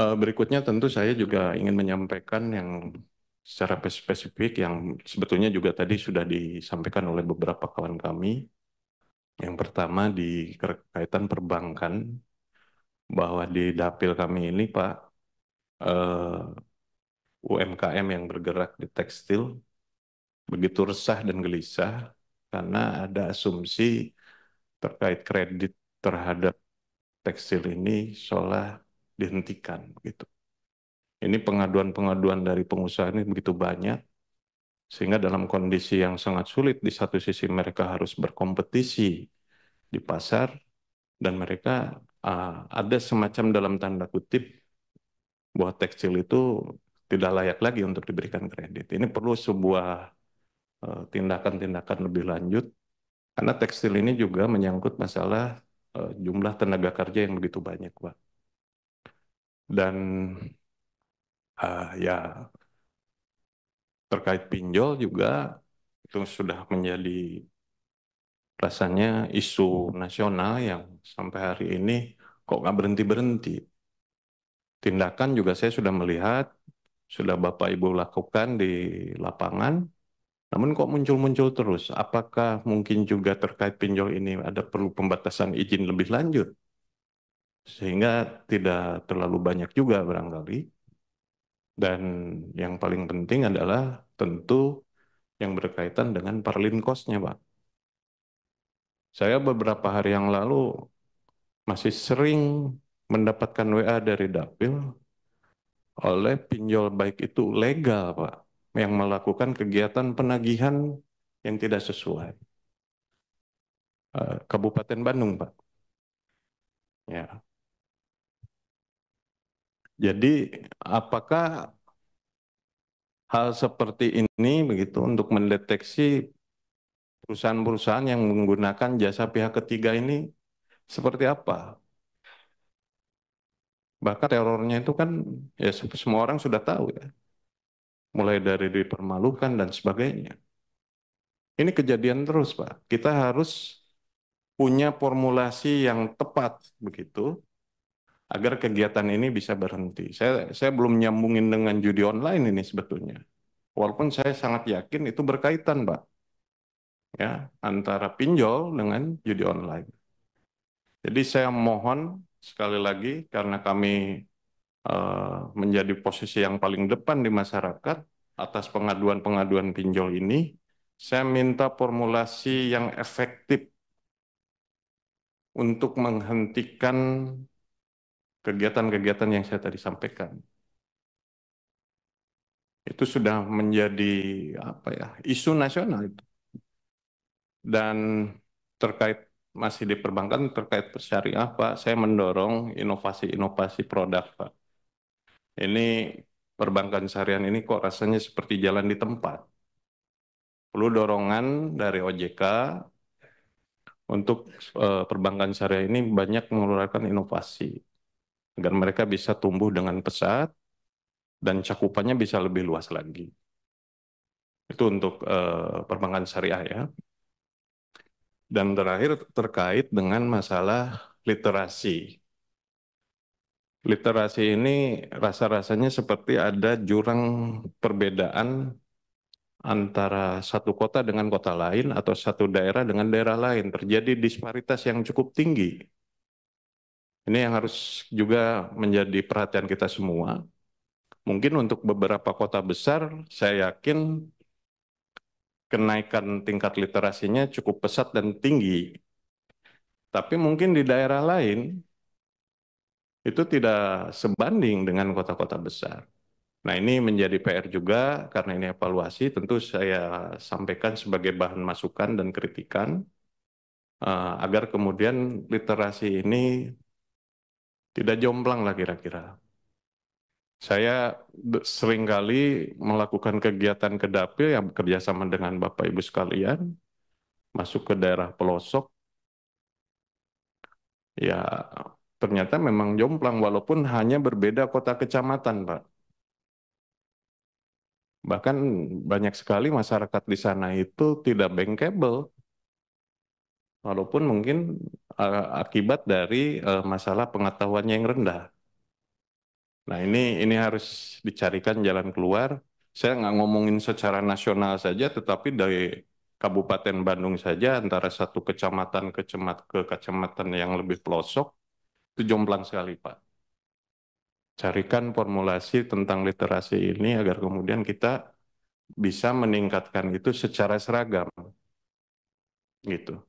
Eh, berikutnya tentu saya juga ingin menyampaikan yang secara spesifik yang sebetulnya juga tadi sudah disampaikan oleh beberapa kawan kami. Yang pertama di kaitan perbankan, bahwa di dapil kami ini Pak, eh, UMKM yang bergerak di tekstil begitu resah dan gelisah karena ada asumsi terkait kredit terhadap tekstil ini seolah dihentikan begitu. Ini pengaduan-pengaduan dari pengusaha ini begitu banyak sehingga dalam kondisi yang sangat sulit di satu sisi mereka harus berkompetisi di pasar dan mereka uh, ada semacam dalam tanda kutip buah tekstil itu tidak layak lagi untuk diberikan kredit. Ini perlu sebuah eh, tindakan-tindakan uh, lebih lanjut karena tekstil ini juga menyangkut masalah uh, jumlah tenaga kerja yang begitu banyak, Pak dan uh, ya terkait pinjol juga itu sudah menjadi rasanya isu nasional yang sampai hari ini kok nggak berhenti-berhenti. Tindakan juga saya sudah melihat, sudah Bapak Ibu lakukan di lapangan, namun kok muncul-muncul terus. Apakah mungkin juga terkait pinjol ini ada perlu pembatasan izin lebih lanjut? sehingga tidak terlalu banyak juga barangkali. Dan yang paling penting adalah tentu yang berkaitan dengan parlin cost Pak. Saya beberapa hari yang lalu masih sering mendapatkan WA dari Dapil oleh pinjol baik itu legal, Pak, yang melakukan kegiatan penagihan yang tidak sesuai. Eh, Kabupaten Bandung, Pak. Ya, jadi apakah hal seperti ini begitu untuk mendeteksi perusahaan-perusahaan yang menggunakan jasa pihak ketiga ini seperti apa? Bahkan terornya itu kan ya semua orang sudah tahu ya. Mulai dari dipermalukan dan sebagainya. Ini kejadian terus, Pak. Kita harus punya formulasi yang tepat begitu agar kegiatan ini bisa berhenti. Saya saya belum nyambungin dengan judi online ini sebetulnya. Walaupun saya sangat yakin itu berkaitan, Pak. Ya, antara pinjol dengan judi online. Jadi saya mohon sekali lagi karena kami uh, menjadi posisi yang paling depan di masyarakat atas pengaduan-pengaduan pinjol ini, saya minta formulasi yang efektif untuk menghentikan kegiatan-kegiatan yang saya tadi sampaikan. Itu sudah menjadi apa ya isu nasional itu. Dan terkait masih di perbankan terkait syariah Pak, saya mendorong inovasi-inovasi produk Pak. Ini perbankan syariah ini kok rasanya seperti jalan di tempat. Perlu dorongan dari OJK untuk eh, perbankan syariah ini banyak mengeluarkan inovasi agar mereka bisa tumbuh dengan pesat dan cakupannya bisa lebih luas lagi. Itu untuk uh, perbankan syariah ya. Dan terakhir terkait dengan masalah literasi. Literasi ini rasa-rasanya seperti ada jurang perbedaan antara satu kota dengan kota lain atau satu daerah dengan daerah lain. Terjadi disparitas yang cukup tinggi ini yang harus juga menjadi perhatian kita semua. Mungkin untuk beberapa kota besar, saya yakin kenaikan tingkat literasinya cukup pesat dan tinggi. Tapi mungkin di daerah lain, itu tidak sebanding dengan kota-kota besar. Nah ini menjadi PR juga karena ini evaluasi tentu saya sampaikan sebagai bahan masukan dan kritikan eh, agar kemudian literasi ini tidak jomplang lah kira-kira. Saya seringkali melakukan kegiatan ke dapil yang bekerja dengan Bapak Ibu sekalian, masuk ke daerah pelosok, ya ternyata memang jomplang walaupun hanya berbeda kota kecamatan, Pak. Bahkan banyak sekali masyarakat di sana itu tidak bankable. Walaupun mungkin akibat dari uh, masalah pengetahuannya yang rendah. Nah ini ini harus dicarikan jalan keluar. Saya nggak ngomongin secara nasional saja, tetapi dari Kabupaten Bandung saja antara satu kecamatan ke ke kecamatan yang lebih pelosok itu jomplang sekali Pak. Carikan formulasi tentang literasi ini agar kemudian kita bisa meningkatkan itu secara seragam gitu.